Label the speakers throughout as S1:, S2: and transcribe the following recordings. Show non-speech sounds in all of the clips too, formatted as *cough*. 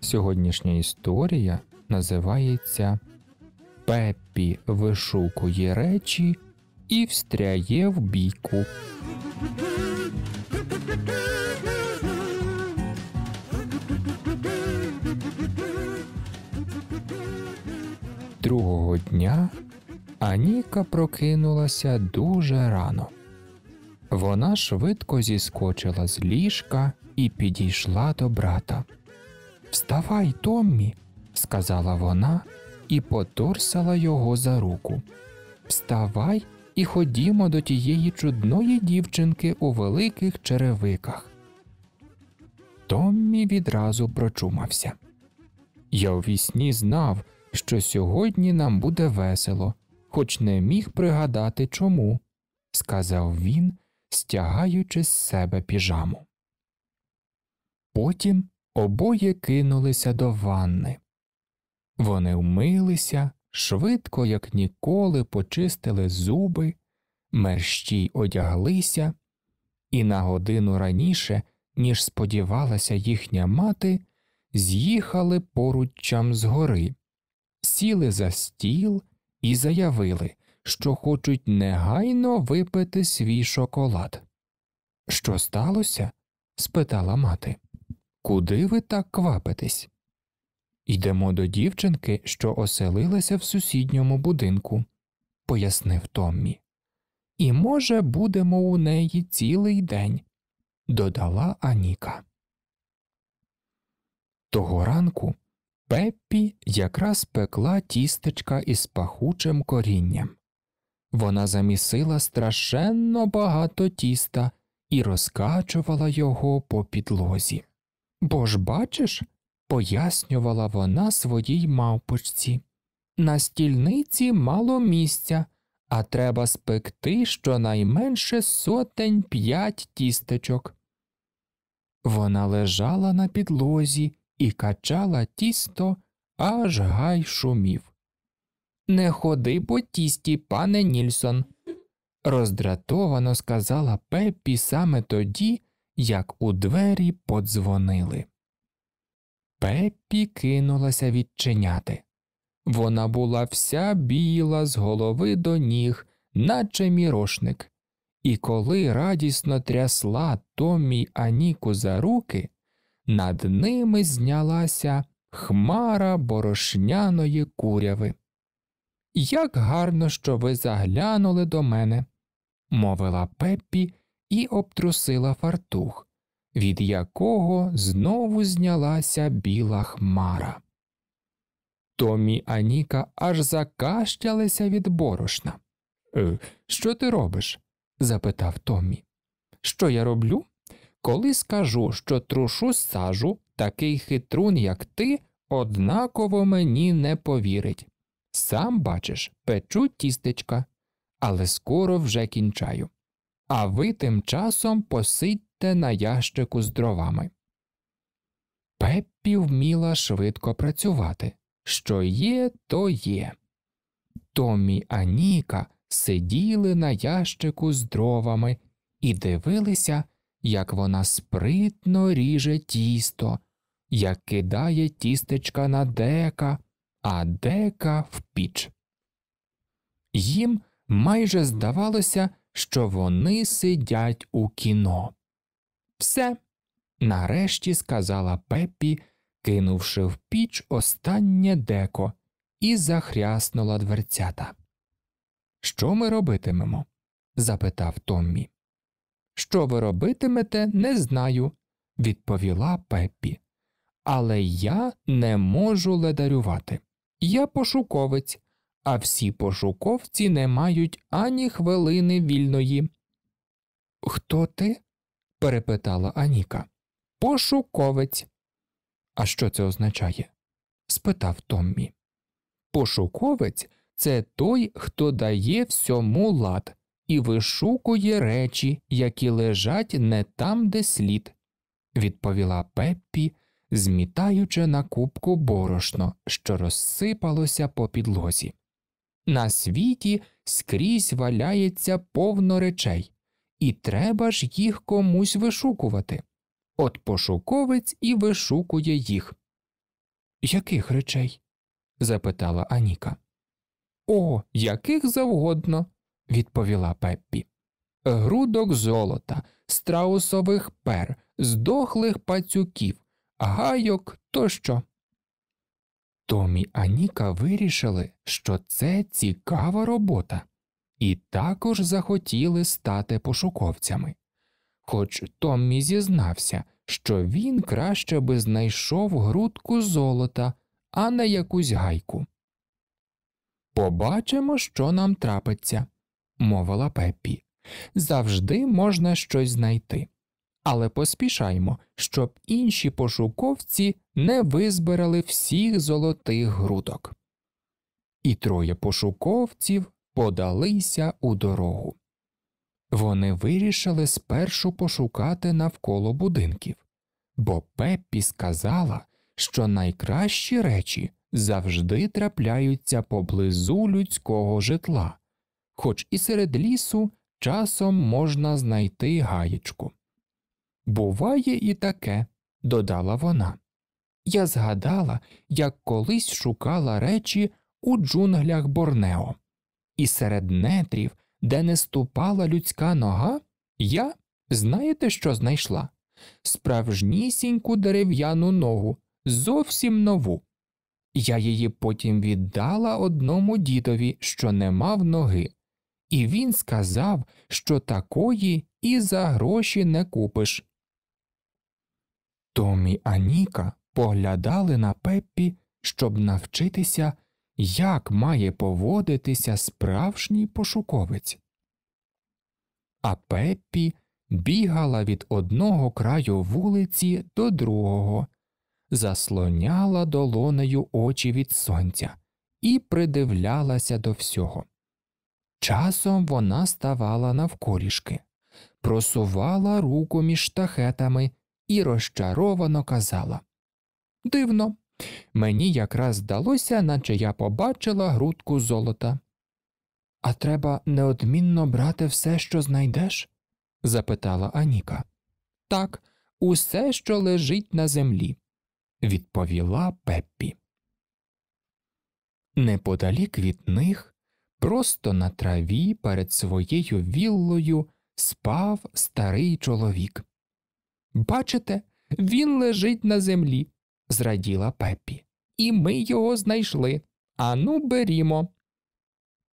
S1: Сьогоднішня історія називається Пеппі вишукує речі і встряє в бійку. другого дня Аніка прокинулася дуже рано. Вона швидко зіскочила з ліжка і підійшла до брата. Вставай, Томмі, сказала вона і поторсала його за руку. Вставай і ходімо до тієї чудної дівчинки у великих черевиках. Томмі відразу прочумався. Я у вісні знав, що сьогодні нам буде весело, хоч не міг пригадати чому, сказав він, стягаючи з себе піжаму. Потім обоє кинулися до ванни. Вони вмилися, швидко, як ніколи, почистили зуби, мерщій одяглися, і на годину раніше, ніж сподівалася їхня мати, з'їхали поруччям з гори, сіли за стіл і заявили, що хочуть негайно випити свій шоколад. Що сталося? спитала мати. Куди ви так квапитесь? Йдемо до дівчинки, що оселилася в сусідньому будинку, пояснив Томмі. І, може, будемо у неї цілий день, додала Аніка. Того ранку Пеппі якраз пекла тістечка із пахучим корінням. Вона замісила страшенно багато тіста і розкачувала його по підлозі. Бо ж, бачиш, пояснювала вона своїй мавпочці. На стільниці мало місця, а треба спекти щонайменше сотень п'ять тістечок. Вона лежала на підлозі і качала тісто, аж гай шумів. Не ходи по тісті, пане Нільсон, роздратовано сказала Пеппі саме тоді, як у двері подзвонили. Пеппі кинулася відчиняти. Вона була вся біла з голови до ніг, наче мірошник, і коли радісно трясла Томі Аніку за руки, над ними знялася хмара борошняної куряви. Як гарно, що ви заглянули до мене, мовила Пеппі і обтрусила фартух, від якого знову знялася біла хмара. Томі Аніка аж закащалися від борошна. «Е, що ти робиш? запитав Томі. Що я роблю? Коли скажу, що трушу сажу, такий хитрун, як ти, однаково мені не повірить. Сам бачиш, печу тістечка, але скоро вже кінчаю. А ви тим часом посидьте на ящику з дровами. Пеппі вміла швидко працювати. Що є, то є. Томі Аніка сиділи на ящику з дровами і дивилися, як вона спритно ріже тісто, як кидає тістечка на дека, а дека в піч. Їм майже здавалося, що вони сидять у кіно. Все, нарешті сказала Пеппі, кинувши в піч останнє деко, і захряснула дверцята. Що ми робитимемо? запитав Томмі. Що ви робитимете, не знаю, відповіла Пеппі. Але я не можу ледарювати. Я пошуковець, а всі пошуковці не мають ані хвилини вільної. Хто ти? перепитала Аніка. Пошуковець. А що це означає? спитав Томмі. Пошуковець це той, хто дає всьому лад, і вишукує речі, які лежать не там, де слід, відповіла Пеппі, змітаючи на кубку борошно, що розсипалося по підлозі. На світі скрізь валяється повно речей, і треба ж їх комусь вишукувати. От пошуковець і вишукує їх. Яких речей? запитала Аніка. О, яких завгодно, відповіла Пеппі. Грудок золота, страусових пер, здохлих пацюків, гайок тощо. Томі а Ніка вирішили, що це цікава робота, і також захотіли стати пошуковцями. Хоч Томмі зізнався, що він краще би знайшов грудку золота, а не якусь гайку. Побачимо, що нам трапиться мовила Пеппі. Завжди можна щось знайти. Але поспішаймо, щоб інші пошуковці не визбирали всіх золотих грудок. І троє пошуковців подалися у дорогу. Вони вирішили спершу пошукати навколо будинків, бо Пеппі сказала, що найкращі речі завжди трапляються поблизу людського житла, хоч і серед лісу часом можна знайти гаєчку. Буває і таке, додала вона. Я згадала, як колись шукала речі у джунглях Борнео, і серед нетрів, де не ступала людська нога, я, знаєте, що знайшла? Справжнісіньку дерев'яну ногу, зовсім нову. Я її потім віддала одному дідові, що не мав ноги і він сказав, що такої і за гроші не купиш. Том і Аніка поглядали на Пеппі, щоб навчитися, як має поводитися справжній пошуковець. А Пеппі бігала від одного краю вулиці до другого, заслоняла долонею очі від сонця і придивлялася до всього. Часом вона ставала навколішки, просувала руку між штахетами і розчаровано казала Дивно, мені якраз здалося, наче я побачила грудку золота. А треба неодмінно брати все, що знайдеш? запитала Аніка. Так, усе, що лежить на землі, відповіла Пеппі. Неподалік від них. Просто на траві перед своєю віллою спав старий чоловік. Бачите, він лежить на землі, зраділа Пеппі. І ми його знайшли. Ану, берімо.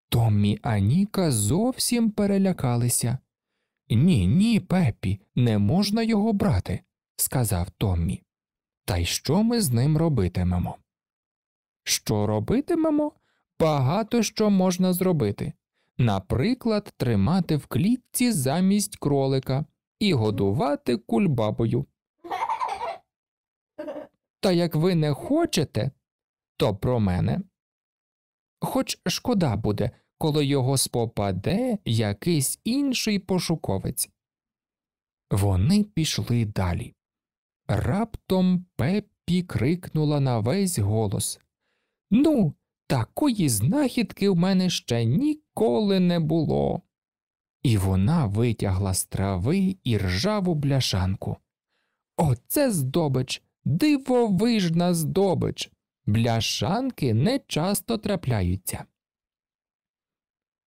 S1: Томмі Аніка зовсім перелякалися. Ні, ні, Пеппі, не можна його брати, сказав Томмі. Та й що ми з ним робитимемо? Що робитимемо? Багато що можна зробити. Наприклад, тримати в клітці замість кролика і годувати кульбабою. Та як ви не хочете, то про мене. Хоч шкода буде, коли його спопаде якийсь інший пошуковець. Вони пішли далі. Раптом Пеппі крикнула на весь голос Ну, Такої знахідки в мене ще ніколи не було. І вона витягла з трави і ржаву бляшанку. Оце здобич, дивовижна здобич. Бляшанки не часто трапляються.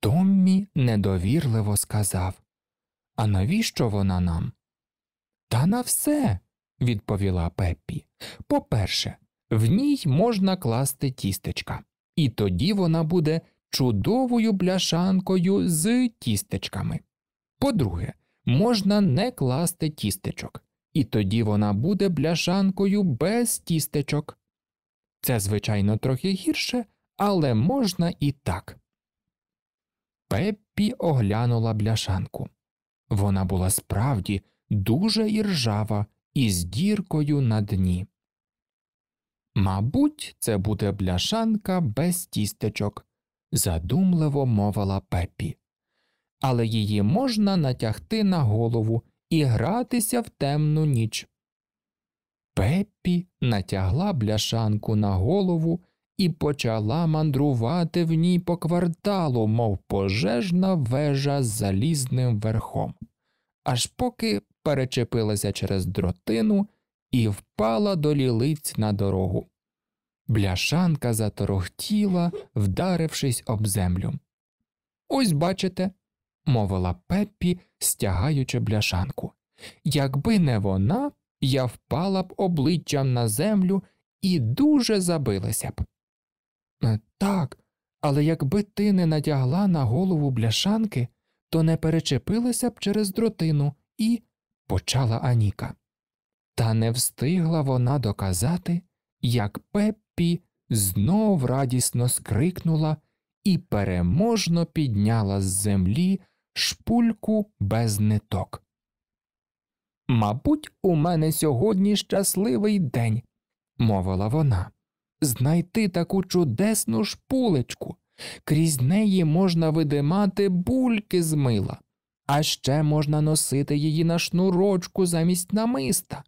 S1: Томмі недовірливо сказав А навіщо вона нам? Та на все, відповіла Пеппі. По перше, в ній можна класти тістечка і тоді вона буде чудовою бляшанкою з тістечками. По-друге, можна не класти тістечок, і тоді вона буде бляшанкою без тістечок. Це, звичайно, трохи гірше, але можна і так. Пеппі оглянула бляшанку. Вона була справді дуже іржава і з діркою на дні. Мабуть, це буде бляшанка без тістечок, задумливо мовила пепі. Але її можна натягти на голову і гратися в темну ніч. Пеппі натягла бляшанку на голову і почала мандрувати в ній по кварталу, мов пожежна вежа з залізним верхом, аж поки перечепилася через дротину і впала до лілиць на дорогу. Бляшанка заторохтіла, вдарившись об землю. Ось бачите, мовила Пеппі, стягаючи бляшанку. Якби не вона, я впала б обличчям на землю і дуже забилася б. «Е, так, але якби ти не надягла на голову бляшанки, то не перечепилася б через дротину і почала Аніка. Та не встигла вона доказати, як Пеппі знов радісно скрикнула і переможно підняла з землі шпульку без ниток. Мабуть, у мене сьогодні щасливий день, мовила вона, знайти таку чудесну шпулечку. Крізь неї можна видимати бульки з мила, а ще можна носити її на шнурочку замість намиста.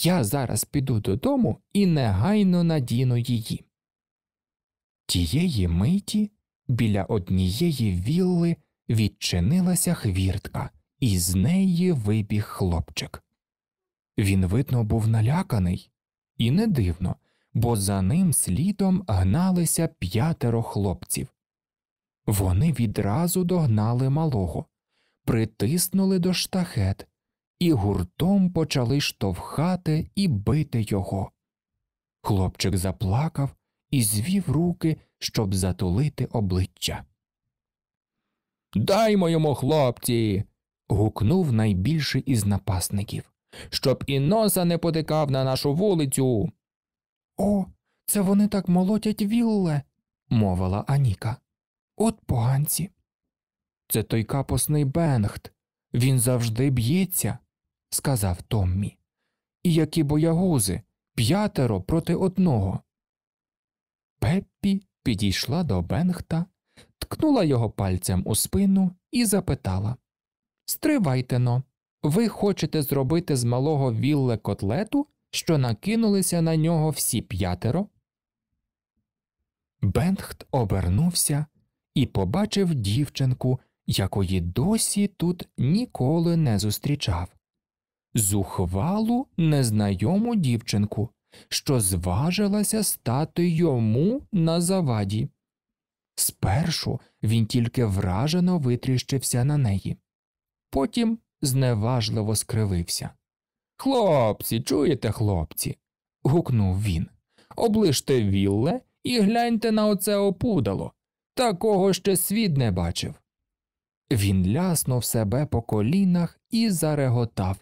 S1: Я зараз піду додому і негайно надіну її. Тієї миті біля однієї вілли відчинилася хвіртка, і з неї вибіг хлопчик. Він, видно, був наляканий, і не дивно, бо за ним слідом гналися п'ятеро хлопців. Вони відразу догнали малого, притиснули до штахет і гуртом почали штовхати і бити його. Хлопчик заплакав і звів руки, щоб затулити обличчя. Даймо йому, хлопці. гукнув найбільший із напасників, щоб і носа не потикав на нашу вулицю. О, це вони так молотять вілле, мовила Аніка. От поганці. Це той капосний Бенгт. Він завжди б'ється сказав Томмі. І які боягузи п'ятеро проти одного. Пеппі підійшла до Бенгта, ткнула його пальцем у спину і запитала Стривайте но, ви хочете зробити з малого вілле котлету, що накинулися на нього всі п'ятеро? Бенгт обернувся і побачив дівчинку, якої досі тут ніколи не зустрічав зухвалу незнайому дівчинку, що зважилася стати йому на заваді. Спершу він тільки вражено витріщився на неї, потім зневажливо скривився. Хлопці, чуєте, хлопці? гукнув він. Оближте вілле і гляньте на оце опудало. Такого ще світ не бачив. Він ляснув себе по колінах і зареготав,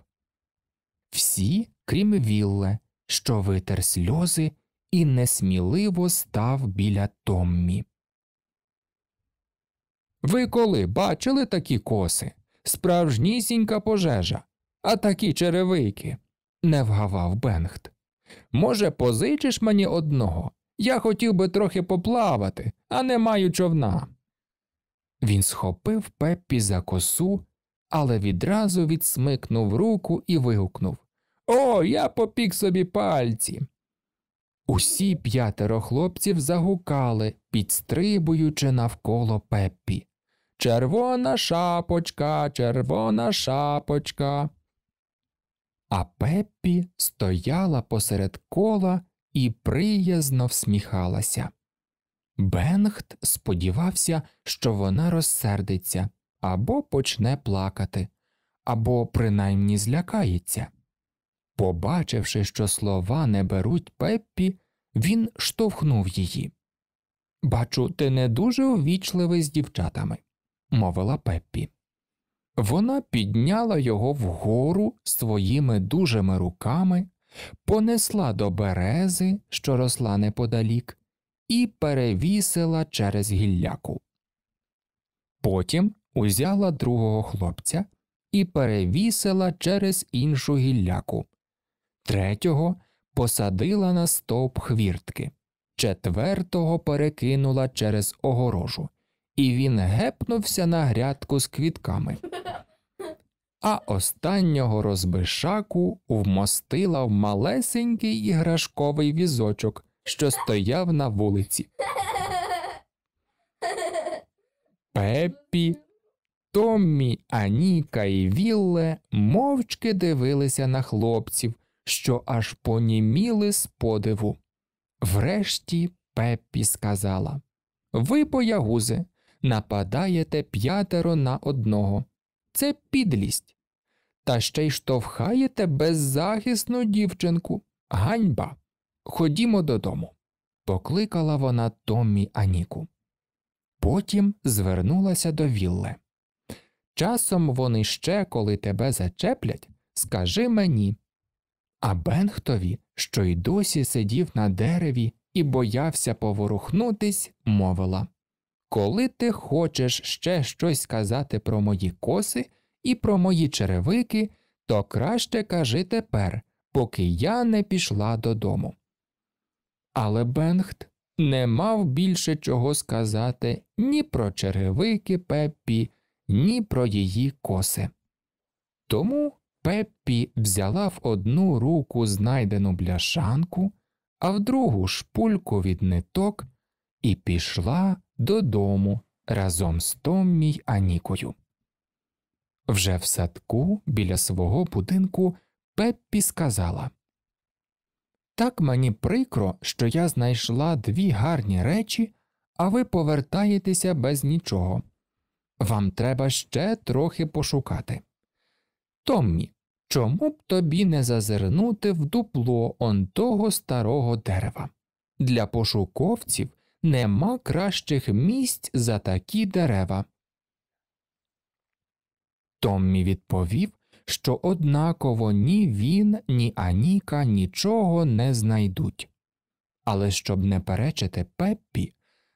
S1: всі, крім вілле, що витер сльози і несміливо став біля Томмі. Ви коли бачили такі коси? Справжнісінька пожежа, а такі черевики, не вгавав Бенгт. Може, позичиш мені одного? Я хотів би трохи поплавати, а не маю човна. Він схопив пеппі за косу але відразу відсмикнув руку і вигукнув О, я попік собі пальці. Усі п'ятеро хлопців загукали, підстрибуючи навколо пеппі. Червона шапочка, червона шапочка. А пеппі стояла посеред кола і приязно всміхалася. Бенгт сподівався, що вона розсердиться, або почне плакати, або принаймні злякається. Побачивши, що слова не беруть Пеппі, він штовхнув її. Бачу, ти не дуже увічливий з дівчатами, мовила Пеппі. Вона підняла його вгору своїми дужими руками, понесла до берези, що росла неподалік, і перевісила через гілляку. Потім узяла другого хлопця і перевісила через іншу гілляку, третього посадила на стовп хвіртки, четвертого перекинула через огорожу, і він гепнувся на грядку з квітками. А останнього розбишаку вмостила в малесенький іграшковий візочок, що стояв на вулиці. *laughs* Пеппі Томмі, Аніка і Вілле мовчки дивилися на хлопців, що аж поніміли з подиву. Врешті Пеппі сказала Ви, боягузи, нападаєте п'ятеро на одного. Це підлість. Та ще й штовхаєте беззахисну дівчинку. Ганьба. Ходімо додому. Покликала вона Томмі Аніку. Потім звернулася до Вілле. Часом вони ще, коли тебе зачеплять, скажи мені. А Бенхтові, що й досі сидів на дереві і боявся поворухнутись, мовила Коли ти хочеш ще щось сказати про мої коси і про мої черевики, то краще кажи тепер, поки я не пішла додому. Але Бенхт не мав більше чого сказати ні про черевики Пеппі ні про її коси. Тому Пеппі взяла в одну руку знайдену бляшанку, а в другу шпульку від ниток і пішла додому разом з Томмі й Анікою. Вже в садку біля свого будинку Пеппі сказала Так мені прикро, що я знайшла дві гарні речі, а ви повертаєтеся без нічого. Вам треба ще трохи пошукати. Томмі, чому б тобі не зазирнути в дупло он того старого дерева? Для пошуковців нема кращих місць за такі дерева. Томмі відповів, що однаково ні він, ні Аніка нічого не знайдуть. Але щоб не перечити Пеппі,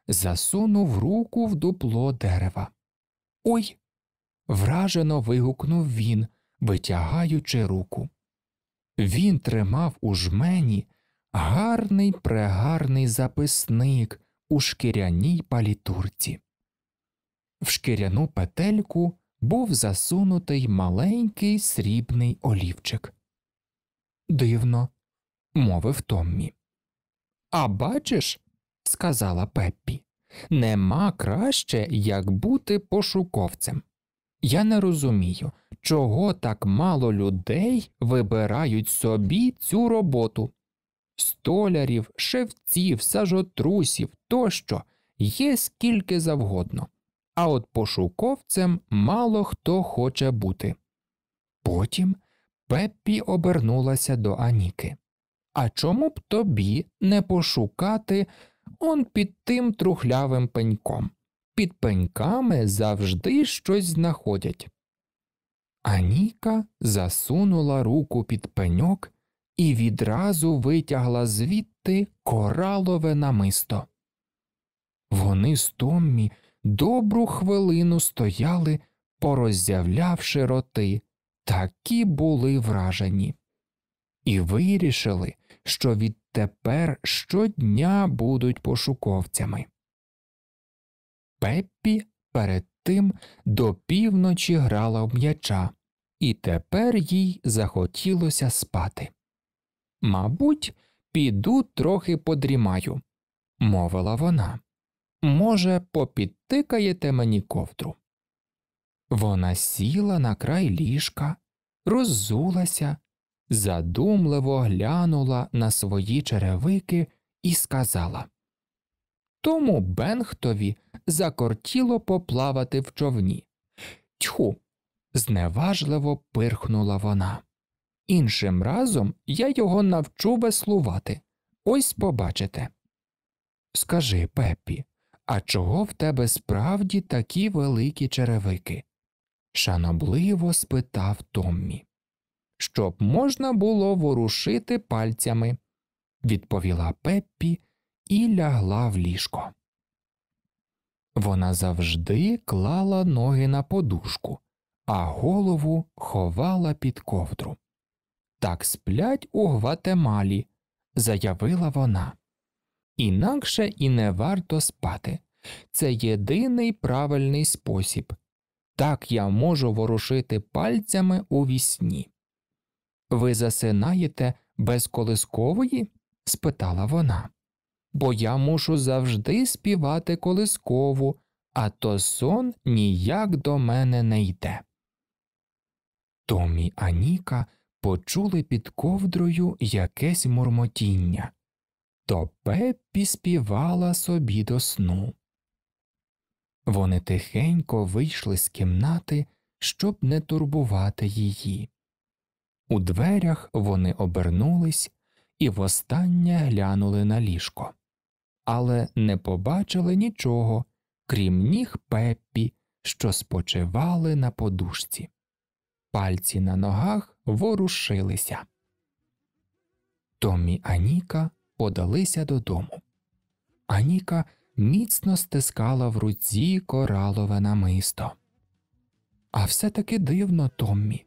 S1: засунув руку в дупло дерева. Ой. вражено вигукнув він, витягаючи руку. Він тримав у жмені гарний прегарний записник у шкіряній палітурці. В шкіряну петельку був засунутий маленький срібний олівчик. Дивно, мовив Томмі. А бачиш, сказала Пеппі. Нема краще, як бути пошуковцем. Я не розумію, чого так мало людей вибирають собі цю роботу. Столярів, шевців, сажотрусів тощо є скільки завгодно, а от пошуковцем мало хто хоче бути. Потім Пеппі обернулася до Аніки. А чому б тобі не пошукати он під тим трухлявим пеньком. Під пеньками завжди щось знаходять. Аніка засунула руку під пеньок і відразу витягла звідти коралове намисто. Вони з Томмі добру хвилину стояли, пороззявлявши роти, такі були вражені, і вирішили, що від тепер щодня будуть пошуковцями. Пеппі перед тим до півночі грала в м'яча, і тепер їй захотілося спати. Мабуть, піду трохи подрімаю, мовила вона. Може, попідтикаєте мені ковдру. Вона сіла на край ліжка, роззулася задумливо глянула на свої черевики і сказала Тому Бенхтові закортіло поплавати в човні. Тьху, зневажливо пирхнула вона. Іншим разом я його навчу веслувати. Ось побачите. Скажи, Пеппі, а чого в тебе справді такі великі черевики? шанобливо спитав Томмі щоб можна було ворушити пальцями, відповіла Пеппі і лягла в ліжко. Вона завжди клала ноги на подушку, а голову ховала під ковдру. Так сплять у Гватемалі, заявила вона. Інакше і не варто спати. Це єдиний правильний спосіб. Так я можу ворушити пальцями у вісні. Ви засинаєте без колискової? спитала вона. Бо я мушу завжди співати колискову, а то сон ніяк до мене не йде. Томі і Аніка почули під ковдрою якесь мурмотіння. То Пеппі співала собі до сну. Вони тихенько вийшли з кімнати, щоб не турбувати її. У дверях вони обернулись і востаннє глянули на ліжко, але не побачили нічого, крім ніг Пеппі, що спочивали на подушці. Пальці на ногах ворушилися. Томі Аніка подалися додому. Аніка міцно стискала в руці коралове намисто. А все таки дивно, Томмі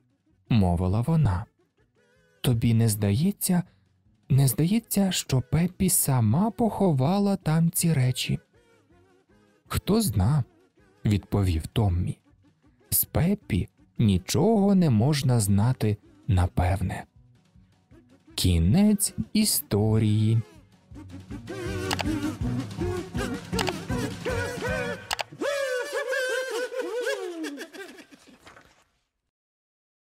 S1: мовила вона. Тобі не здається, не здається, що Пепі сама поховала там ці речі? Хто зна, відповів Томмі. З Пепі нічого не можна знати напевне. Кінець історії.